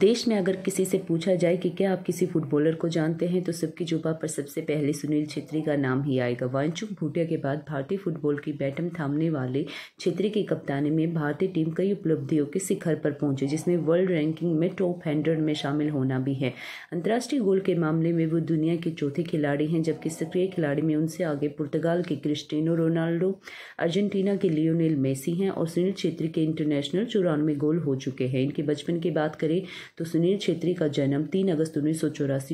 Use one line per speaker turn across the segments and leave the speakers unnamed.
देश में अगर किसी से पूछा जाए कि क्या आप किसी फुटबॉलर को जानते हैं तो सबकी जुबा पर सबसे पहले सुनील छेत्री का नाम ही आएगा वांचुक भूटिया के बाद भारतीय फुटबॉल की बैटम थामने वाले छेत्री की कप्तानी में भारतीय टीम कई उपलब्धियों के शिखर पर पहुंचे जिसमें वर्ल्ड रैंकिंग में टॉप हंड्रेड में शामिल होना भी है अंतर्राष्ट्रीय गोल के मामले में वो दुनिया के चौथे खिलाड़ी हैं जबकि सक्रिय खिलाड़ी में उनसे आगे पुर्तगाल के क्रिस्टिनो रोनाल्डो अर्जेंटीना के लियोनेल मेसी हैं और सुनील छेत्री के इंटरनेशनल चौरानवे गोल हो चुके हैं इनके बचपन की बात करें तो सुनील छेत्री का जन्म तीन अगस्त उन्नीस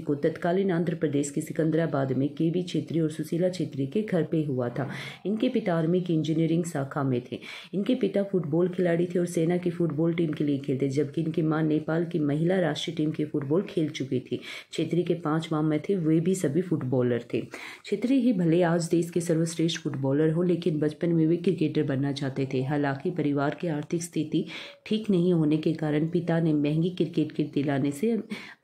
को तत्कालीन आंध्र प्रदेश के सिकंदराबाद में के बी छेत्री और सुशीला छेत्री के घर पे हुआ था इनके पिता आर्मी की इंजीनियरिंग शाखा में थे इनके पिता फुटबॉल खिलाड़ी थे और सेना की फुटबॉल टीम के लिए खेलते जबकि इनकी माँ नेपाल की महिला राष्ट्रीय टीम के फुटबॉल खेल चुकी थी छेत्री के पांच मामे थे वे भी सभी फुटबॉलर थे छेत्री ही भले आज देश के सर्वश्रेष्ठ फुटबॉलर हो लेकिन बचपन में वे क्रिकेटर बनना चाहते थे हालांकि परिवार की आर्थिक स्थिति ठीक नहीं होने के कारण पिता ने महंगी क्रिकेट क्रिकेट के दिलाने से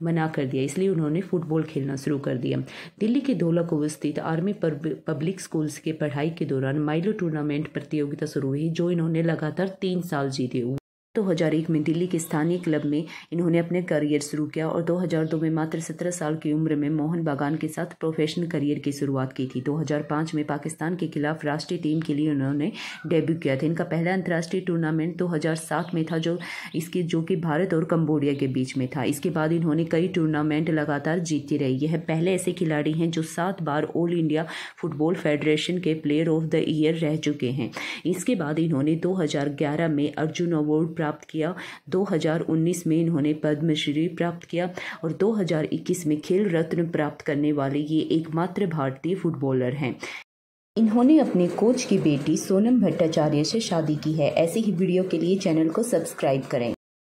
मना कर दिया इसलिए उन्होंने फुटबॉल खेलना शुरू कर दिया दिल्ली के धोलाकुव स्थित आर्मी पब्लिक स्कूल्स के पढ़ाई के दौरान माइलो टूर्नामेंट प्रतियोगिता शुरू हुई जो इन्होंने लगातार तीन साल जीते 2001 तो में दिल्ली के स्थानीय क्लब में इन्होंने अपने करियर शुरू किया और 2002 में मात्र 17 साल की उम्र में मोहन बागान के साथ प्रोफेशनल करियर की शुरुआत की थी 2005 में पाकिस्तान के खिलाफ राष्ट्रीय टीम के लिए उन्होंने डेब्यू किया था इनका पहला अंतर्राष्ट्रीय टूर्नामेंट 2007 में था जो इसके जो कि भारत और कम्बोडिया के बीच में था इसके बाद इन्होंने कई टूर्नामेंट लगातार जीतती रही यह पहले ऐसे खिलाड़ी हैं जो सात बार ऑल इंडिया फुटबॉल फेडरेशन के प्लेयर ऑफ द ईयर रह चुके हैं इसके बाद इन्होंने दो में अर्जुन अवार्ड प्राप्त किया 2019 में इन्होंने पद्मश्री प्राप्त किया और 2021 में खेल रत्न प्राप्त करने वाले ये एकमात्र भारतीय फुटबॉलर हैं
इन्होंने अपने कोच की बेटी सोनम भट्टाचार्य से शादी की है ऐसे ही वीडियो के लिए चैनल को सब्सक्राइब करें